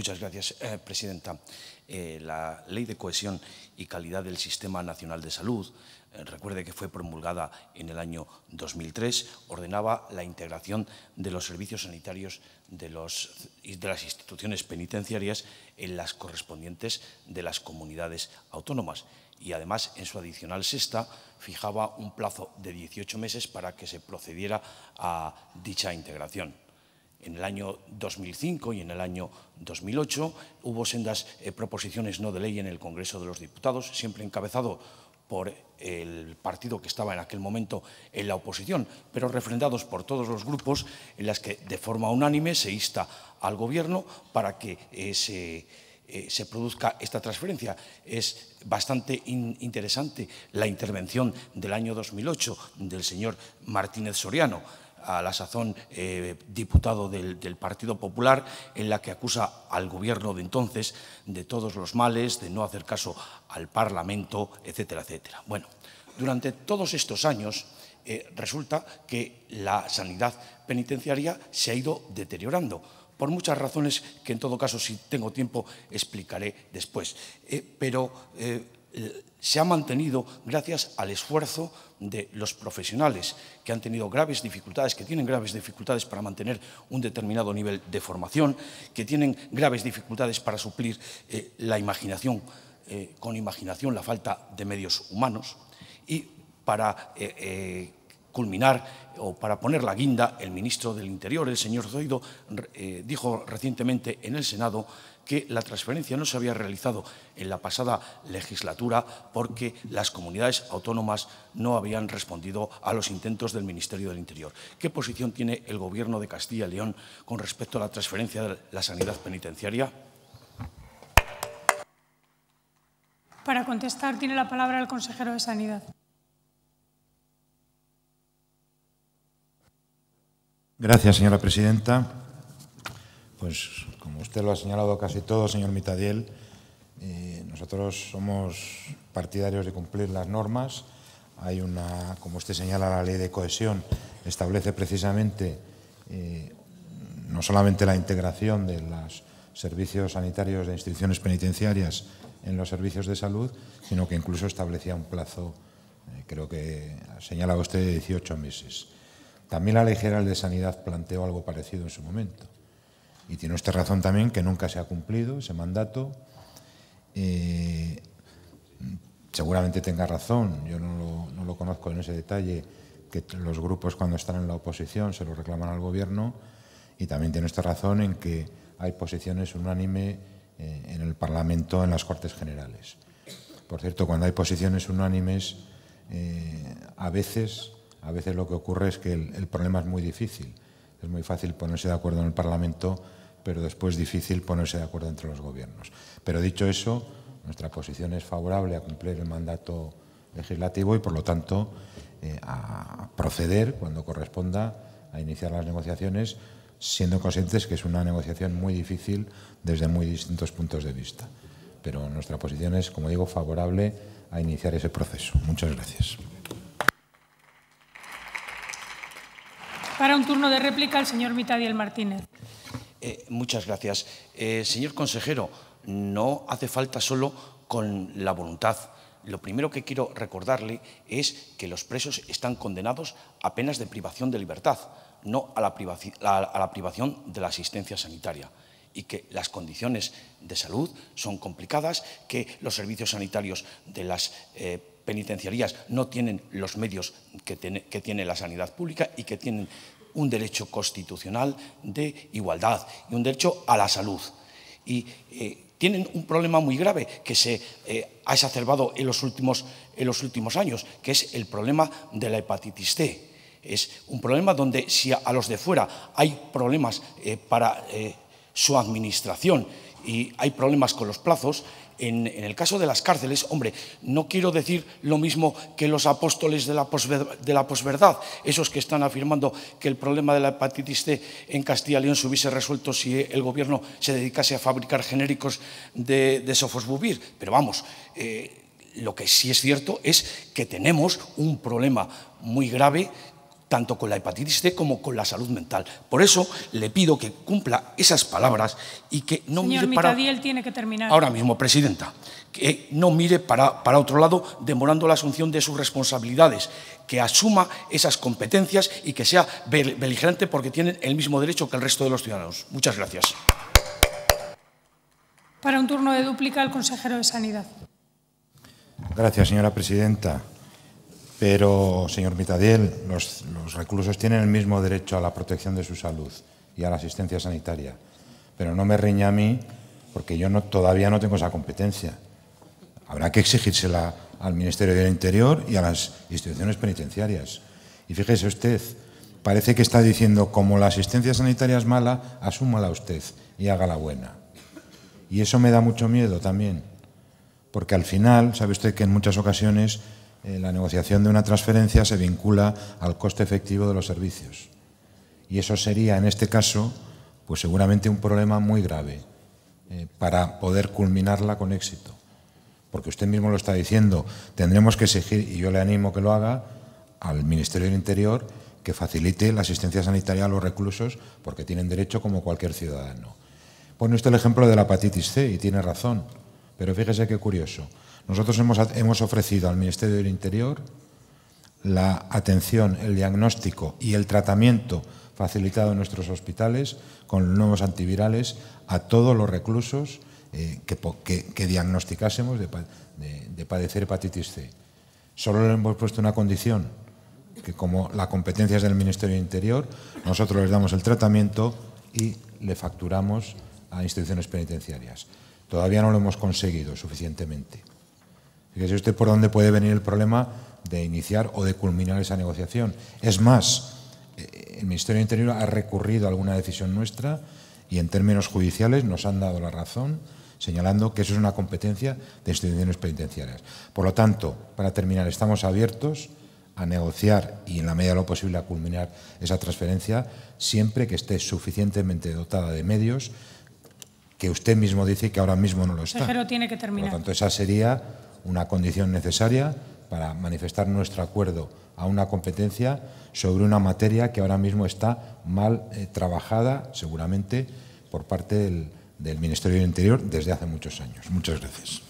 Muchas gracias, eh, Presidenta. Eh, la Ley de Cohesión y Calidad del Sistema Nacional de Salud, eh, recuerde que fue promulgada en el año 2003, ordenaba la integración de los servicios sanitarios de, de las instituciones penitenciarias en las correspondientes de las comunidades autónomas y además en su adicional sexta fijaba un plazo de 18 meses para que se procediera a dicha integración en el año 2005 y en el año 2008 hubo sendas eh, proposiciones no de ley en el Congreso de los Diputados, siempre encabezado por el partido que estaba en aquel momento en la oposición, pero refrendados por todos los grupos, en las que de forma unánime se insta al Gobierno para que eh, eh, se, produzca esta transferencia. Es bastante interesante la intervención del año 2008 del señor Martínez Soriano a la sazón eh, diputado del, Partido Popular, en la que acusa al gobierno de entonces de todos los males, de no hacer caso al Parlamento, etcétera, etcétera. Bueno, durante todos estos años eh, resulta que la sanidad penitenciaria se ha ido deteriorando por muchas razones que en todo caso, si tengo tiempo, explicaré después. Eh, pero eh, se ha mantenido gracias al esfuerzo de los profesionales que han tenido graves dificultades, que tienen graves dificultades para mantener un determinado nivel de formación, que tienen graves dificultades para suplir eh, la imaginación, eh, con imaginación la falta de medios humanos y para culminar o para poner la guinda, el ministro del Interior, el señor Zoido, eh, dijo recientemente en el Senado que la transferencia no se había realizado en la pasada legislatura porque las comunidades autónomas no habían respondido a los intentos del Ministerio del Interior. ¿Qué posición tiene el Gobierno de Castilla y León con respecto a la transferencia de la sanidad penitenciaria? Para contestar tiene la palabra el consejero de Sanidad. Gracias, señora presidenta. Pues como usted lo ha señalado casi todo, señor Mitadiel, eh, nosotros somos partidarios de cumplir las normas. Hay una, como usted señala, la ley de cohesión establece precisamente eh, no solamente la integración de los servicios sanitarios de instituciones penitenciarias en los servicios de salud, sino que incluso establecía un plazo, eh, creo que señalaba usted, de 18 meses. También la Ley General de Sanidad planteó algo parecido en su momento. Y tiene usted razón también que nunca se ha cumplido ese mandato. Eh, seguramente tenga razón, yo no lo, conozco en ese detalle, que los grupos cuando están en la oposición se lo reclaman al gobierno y también tiene usted razón en que hay posiciones unánime eh, en el Parlamento, en las Cortes Generales. Por cierto, cuando hay posiciones unánimes, eh, a veces a veces lo que ocurre es que el, problema es muy difícil. Es muy fácil ponerse de acuerdo en el Parlamento, pero después difícil ponerse de acuerdo entre los gobiernos. Pero dicho eso, nuestra posición es favorable a cumplir el mandato legislativo y, por lo tanto, eh, a proceder cuando corresponda a iniciar las negociaciones, siendo conscientes que es una negociación muy difícil desde muy distintos puntos de vista. Pero nuestra posición es, como digo, favorable a iniciar ese proceso. Muchas gracias. Para un turno de réplica, el señor Mitadiel Martínez. Eh, muchas gracias. Eh, señor consejero, no hace falta solo con la voluntad. Lo primero que quiero recordarle es que los presos están condenados a penas de privación de libertad, no a la, privación de la asistencia sanitaria y que las condiciones de salud son complicadas, que los servicios sanitarios de las eh, penitenciarías no tienen los medios que tiene, la sanidad pública y que tienen un derecho constitucional de igualdad y un derecho a la salud. Y eh, tienen un problema muy grave que se eh, ha exacerbado en los, últimos, años, que es el problema de la hepatitis C. Es un problema donde si a, los de fuera hay problemas eh, para su administración, y hay problemas con los plazos. En, el caso de las cárceles, hombre, no quiero decir lo mismo que los apóstoles de la, posverdad, esos que están afirmando que el problema de la hepatitis C en Castilla y León se hubiese resuelto si el gobierno se dedicase a fabricar genéricos de, de sofosbuvir. Pero vamos, eh, lo que sí es cierto es que tenemos un problema muy grave tanto con la hepatitis C como con la salud mental. Por eso le pido que cumpla esas palabras y que no mire para... Ahora mismo, Presidenta, que no mire para, otro lado demorando la asunción de sus responsabilidades, que asuma esas competencias y que sea beligerante porque tienen el mismo derecho que el resto de los ciudadanos. Muchas gracias. Para un turno de dúplica, el consejero de Sanidad. Gracias, señora presidenta. Pero, señor Mitadiel, los, reclusos tienen el mismo derecho a la protección de su salud y a la asistencia sanitaria. Pero no me riña a mí porque yo todavía no tengo esa competencia. Habrá que exigírsela al Ministerio del Interior y a las instituciones penitenciarias. Y fíjese usted, parece que está diciendo, como la asistencia sanitaria es mala, asúmala usted y haga la buena. Y eso me da mucho miedo también, porque al final, sabe usted que en muchas ocasiones eh, la negociación de una transferencia se vincula al coste efectivo de los servicios. Y eso sería, en este caso, pues seguramente un problema muy grave eh, para poder culminarla con éxito. Porque usted mismo lo está diciendo, tendremos que exigir, y yo le animo que lo haga, al Ministerio del Interior que facilite la asistencia sanitaria a los reclusos porque tienen derecho como cualquier ciudadano. Pone usted el ejemplo de la hepatitis C y tiene razón, pero fíjese qué curioso. Nosotros hemos, ofrecido al Ministerio del Interior la atención, el diagnóstico y el tratamiento facilitado en nuestros hospitales con nuevos antivirales a todos los reclusos eh, que, diagnosticásemos de, de, padecer hepatitis C. Solo le hemos puesto una condición, que como la competencia es del Ministerio del Interior, nosotros les damos el tratamiento y le facturamos a instituciones penitenciarias. Todavía no lo hemos conseguido suficientemente. Fíjese usted por dónde puede venir el problema de iniciar o de culminar esa negociación. Es más, eh, el Ministerio del Interior ha recurrido a alguna decisión nuestra y en términos judiciales nos han dado la razón, señalando que eso es una competencia de instituciones penitenciarias. Por lo tanto, para terminar, estamos abiertos a negociar y en la medida de lo posible a culminar esa transferencia siempre que esté suficientemente dotada de medios que usted mismo dice que ahora mismo no lo está. Pero tiene que terminar. Por lo tanto, esa sería una condición necesaria para manifestar nuestro acuerdo a una competencia sobre una materia que ahora mismo está mal eh, trabajada, seguramente, por parte del, del Ministerio del Interior desde hace muchos años. Muchas gracias.